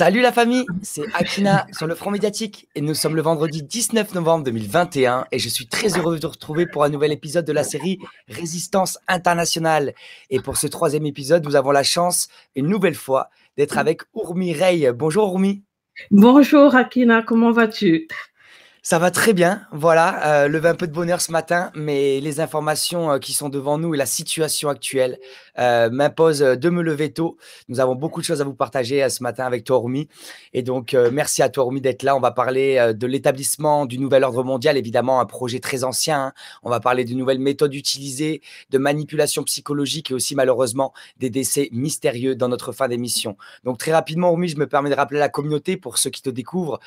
Salut la famille, c'est Akina sur le front médiatique et nous sommes le vendredi 19 novembre 2021 et je suis très heureux de vous retrouver pour un nouvel épisode de la série Résistance internationale. Et pour ce troisième épisode, nous avons la chance, une nouvelle fois, d'être avec Ourmi Rey. Bonjour Ourmi. Bonjour Akina, comment vas-tu ça va très bien, voilà. Euh, lever un peu de bonheur ce matin, mais les informations euh, qui sont devant nous et la situation actuelle euh, m'imposent euh, de me lever tôt. Nous avons beaucoup de choses à vous partager ce matin avec toi, Rumi. Et donc, merci à toi, Rumi, d'être là. On va parler de l'établissement du nouvel ordre mondial, évidemment, un projet très ancien. Hein. On va parler de nouvelles méthodes utilisées, de manipulation psychologique et aussi, malheureusement, des décès mystérieux dans notre fin d'émission. Donc, très rapidement, Rumi, je me permets de rappeler la communauté pour ceux qui te découvrent.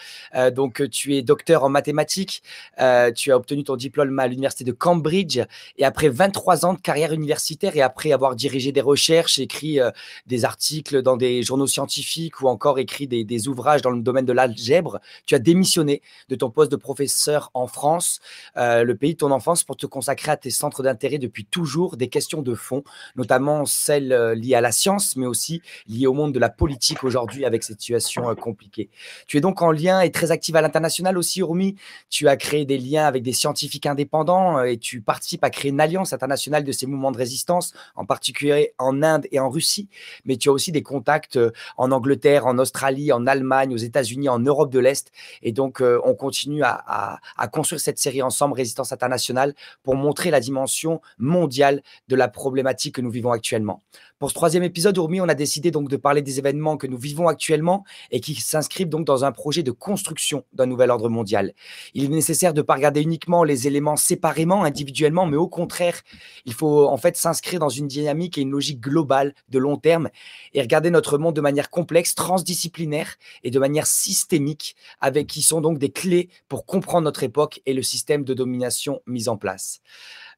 donc, tu es docteur en mathématiques. Euh, tu as obtenu ton diplôme à l'université de Cambridge. Et après 23 ans de carrière universitaire et après avoir dirigé des recherches, écrit euh, des articles dans des journaux scientifiques ou encore écrit des, ouvrages dans le domaine de l'algèbre, tu as démissionné de ton poste de professeur en France, euh, le pays de ton enfance, pour te consacrer à tes centres d'intérêt depuis toujours des questions de fond, notamment celles liées à la science, mais aussi liées au monde de la politique aujourd'hui avec cette situation compliquée. Tu es donc en lien et très active à l'international aussi, Urmi tu as créé des liens avec des scientifiques indépendants euh, et tu participes à créer une alliance internationale de ces mouvements de résistance, en particulier en Inde et en Russie. Mais tu as aussi des contacts euh, en Angleterre, en Australie, en Allemagne, aux États-Unis, en Europe de l'Est. Et donc, euh, on continue à, construire cette série ensemble, Résistance internationale, pour montrer la dimension mondiale de la problématique que nous vivons actuellement. Pour ce troisième épisode, Urmi, on a décidé donc de parler des événements que nous vivons actuellement et qui s'inscrivent donc dans un projet de construction d'un nouvel ordre mondial. Il est nécessaire de ne pas regarder uniquement les éléments séparément, individuellement, mais au contraire, il faut en fait s'inscrire dans une dynamique et une logique globale de long terme et regarder notre monde de manière complexe, transdisciplinaire et de manière systémique, avec qui sont donc des clés pour comprendre notre époque et le système de domination mis en place.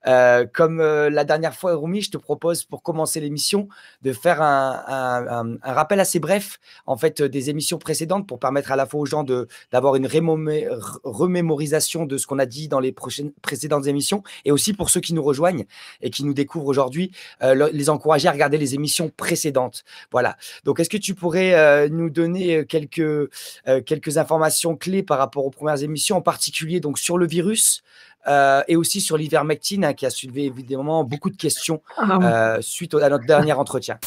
Euh, comme euh, la dernière fois, Rumi, je te propose pour commencer l'émission de faire un, rappel assez bref en fait euh, des émissions précédentes pour permettre à la fois aux gens d'avoir une remémorisation de ce qu'on a dit dans les prochaines, précédentes émissions et aussi pour ceux qui nous rejoignent et qui nous découvrent aujourd'hui, les encourager à regarder les émissions précédentes. Voilà. Donc, est-ce que tu pourrais nous donner quelques, quelques informations clés par rapport aux premières émissions, en particulier donc sur le virus euh, et aussi sur l'ivermectine hein, qui a soulevé évidemment beaucoup de questions ah euh, suite à notre dernier entretien.